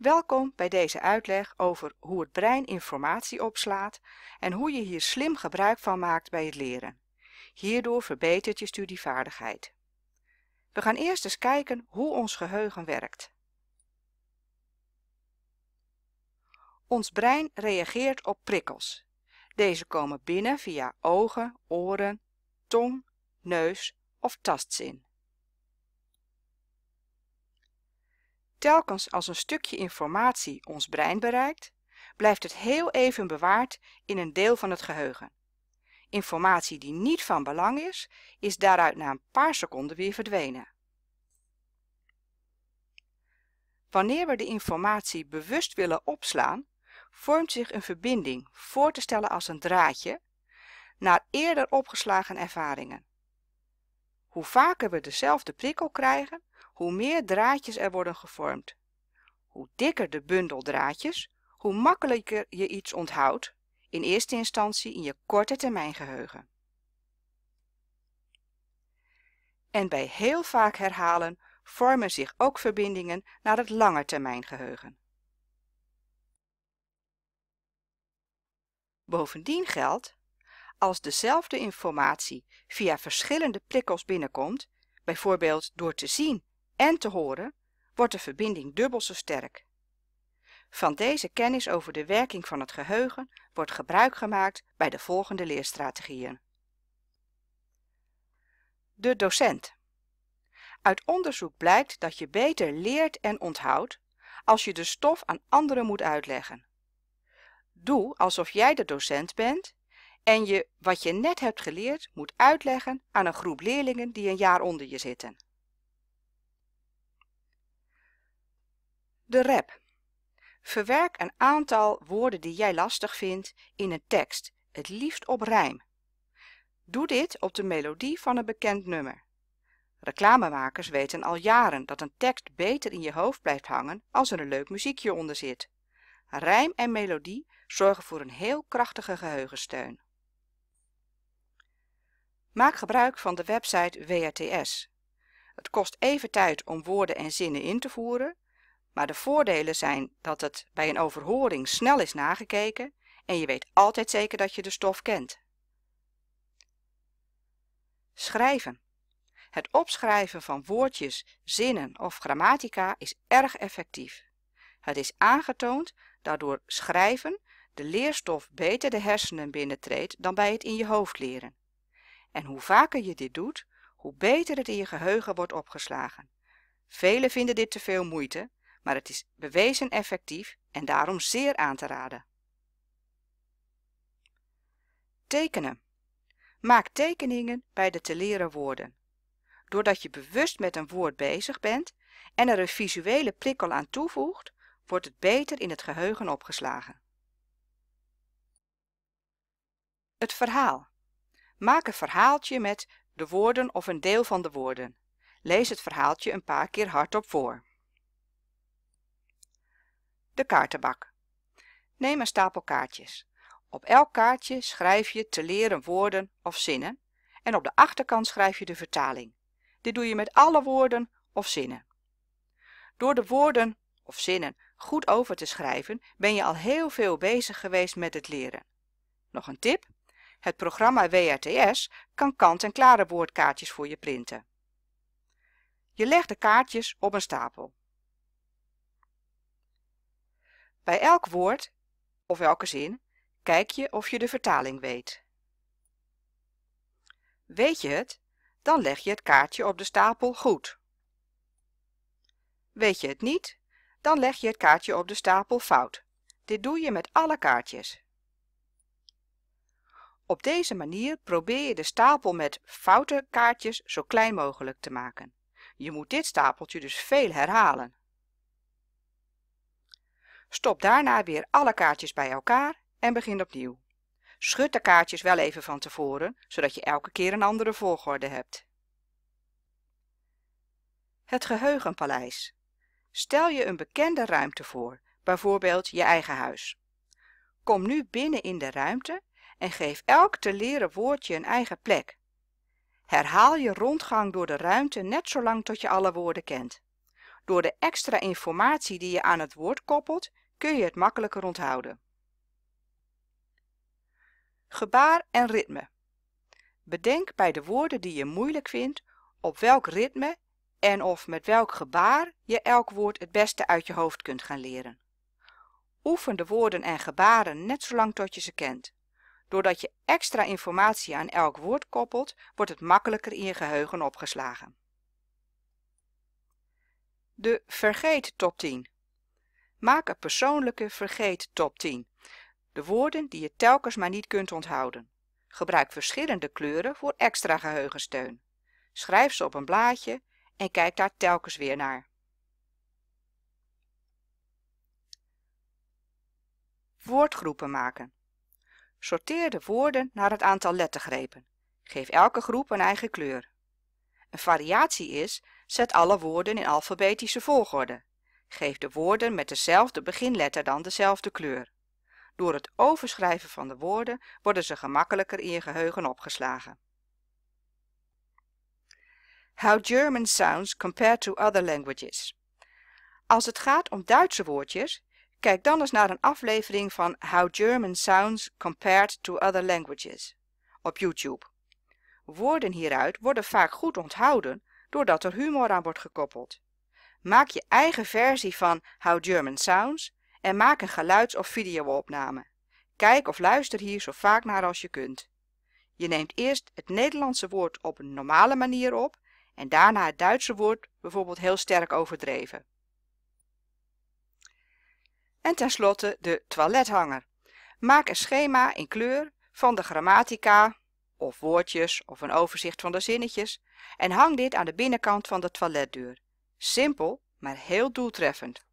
Welkom bij deze uitleg over hoe het brein informatie opslaat en hoe je hier slim gebruik van maakt bij het leren. Hierdoor verbetert je studievaardigheid. We gaan eerst eens kijken hoe ons geheugen werkt. Ons brein reageert op prikkels. Deze komen binnen via ogen, oren, tong, neus of tastzin. telkens als een stukje informatie ons brein bereikt, blijft het heel even bewaard in een deel van het geheugen. Informatie die niet van belang is, is daaruit na een paar seconden weer verdwenen. Wanneer we de informatie bewust willen opslaan, vormt zich een verbinding, voor te stellen als een draadje, naar eerder opgeslagen ervaringen. Hoe vaker we dezelfde prikkel krijgen, hoe meer draadjes er worden gevormd. Hoe dikker de bundel draadjes, hoe makkelijker je iets onthoudt, in eerste instantie in je korte termijn geheugen. En bij heel vaak herhalen vormen zich ook verbindingen naar het lange termijn geheugen. Bovendien geldt, als dezelfde informatie via verschillende prikkels binnenkomt, bijvoorbeeld door te zien en te horen, wordt de verbinding dubbel zo sterk. Van deze kennis over de werking van het geheugen wordt gebruik gemaakt bij de volgende leerstrategieën. De docent. Uit onderzoek blijkt dat je beter leert en onthoudt als je de stof aan anderen moet uitleggen. Doe alsof jij de docent bent en je wat je net hebt geleerd moet uitleggen aan een groep leerlingen die een jaar onder je zitten. de rap. Verwerk een aantal woorden die jij lastig vindt in een tekst, het liefst op rijm. Doe dit op de melodie van een bekend nummer. Reclamemakers weten al jaren dat een tekst beter in je hoofd blijft hangen als er een leuk muziekje onder zit. Rijm en melodie zorgen voor een heel krachtige geheugensteun. Maak gebruik van de website WRTS. Het kost even tijd om woorden en zinnen in te voeren, maar de voordelen zijn dat het bij een overhoring snel is nagekeken en je weet altijd zeker dat je de stof kent. Schrijven. Het opschrijven van woordjes, zinnen of grammatica is erg effectief. Het is aangetoond dat door schrijven de leerstof beter de hersenen binnentreedt dan bij het in je hoofd leren. En hoe vaker je dit doet, hoe beter het in je geheugen wordt opgeslagen. Velen vinden dit te veel moeite, maar het is bewezen effectief en daarom zeer aan te raden. Tekenen. Maak tekeningen bij de te leren woorden. Doordat je bewust met een woord bezig bent en er een visuele prikkel aan toevoegt, wordt het beter in het geheugen opgeslagen. Het verhaal. Maak een verhaaltje met de woorden of een deel van de woorden. Lees het verhaaltje een paar keer hardop voor. De kaartenbak. Neem een stapel kaartjes. Op elk kaartje schrijf je te leren woorden of zinnen en op de achterkant schrijf je de vertaling. Dit doe je met alle woorden of zinnen. Door de woorden of zinnen goed over te schrijven ben je al heel veel bezig geweest met het leren. Nog een tip? Het programma WRTS kan kant-en-klare woordkaartjes voor je printen. Je legt de kaartjes op een stapel. Bij elk woord of elke zin kijk je of je de vertaling weet. Weet je het, dan leg je het kaartje op de stapel goed. Weet je het niet, dan leg je het kaartje op de stapel fout. Dit doe je met alle kaartjes. Op deze manier probeer je de stapel met foute kaartjes zo klein mogelijk te maken. Je moet dit stapeltje dus veel herhalen. Stop daarna weer alle kaartjes bij elkaar en begin opnieuw. Schud de kaartjes wel even van tevoren, zodat je elke keer een andere volgorde hebt. Het geheugenpaleis. Stel je een bekende ruimte voor, bijvoorbeeld je eigen huis. Kom nu binnen in de ruimte en geef elk te leren woordje een eigen plek. Herhaal je rondgang door de ruimte net zolang tot je alle woorden kent. Door de extra informatie die je aan het woord koppelt, kun je het makkelijker onthouden. Gebaar en ritme. Bedenk bij de woorden die je moeilijk vindt op welk ritme en of met welk gebaar je elk woord het beste uit je hoofd kunt gaan leren. Oefen de woorden en gebaren net zolang tot je ze kent. Doordat je extra informatie aan elk woord koppelt, wordt het makkelijker in je geheugen opgeslagen. De vergeet top 10. Maak een persoonlijke vergeet top 10. De woorden die je telkens maar niet kunt onthouden. Gebruik verschillende kleuren voor extra geheugensteun. Schrijf ze op een blaadje en kijk daar telkens weer naar. Woordgroepen maken. Sorteer de woorden naar het aantal lettergrepen. Geef elke groep een eigen kleur. Een variatie is, zet alle woorden in alfabetische volgorde. Geef de woorden met dezelfde beginletter dan dezelfde kleur. Door het overschrijven van de woorden worden ze gemakkelijker in je geheugen opgeslagen. How German sounds compared to other languages. Als het gaat om Duitse woordjes, kijk dan eens naar een aflevering van How German sounds compared to other languages op YouTube. Woorden hieruit worden vaak goed onthouden doordat er humor aan wordt gekoppeld. Maak je eigen versie van How German Sounds en maak een geluids- of videoopname. Kijk of luister hier zo vaak naar als je kunt. Je neemt eerst het Nederlandse woord op een normale manier op en daarna het Duitse woord bijvoorbeeld heel sterk overdreven. En tenslotte de toilethanger. Maak een schema in kleur van de grammatica of woordjes of een overzicht van de zinnetjes en hang dit aan de binnenkant van de toiletdeur. Simpel, maar heel doeltreffend